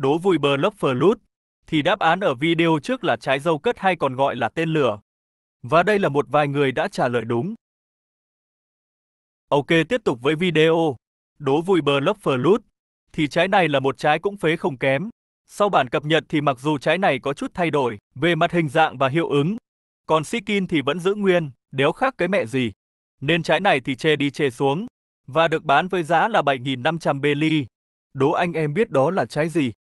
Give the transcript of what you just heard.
đố vui bờ Lopfer Lut, thì đáp án ở video trước là trái dâu cất hay còn gọi là tên lửa. Và đây là một vài người đã trả lời đúng. Ok tiếp tục với video. Đố vui bờ Lopfer Lut, thì trái này là một trái cũng phế không kém. Sau bản cập nhật thì mặc dù trái này có chút thay đổi về mặt hình dạng và hiệu ứng, còn Sikin thì vẫn giữ nguyên, đéo khác cái mẹ gì. Nên trái này thì chê đi chê xuống và được bán với giá là 7.500 beli. Đố anh em biết đó là trái gì?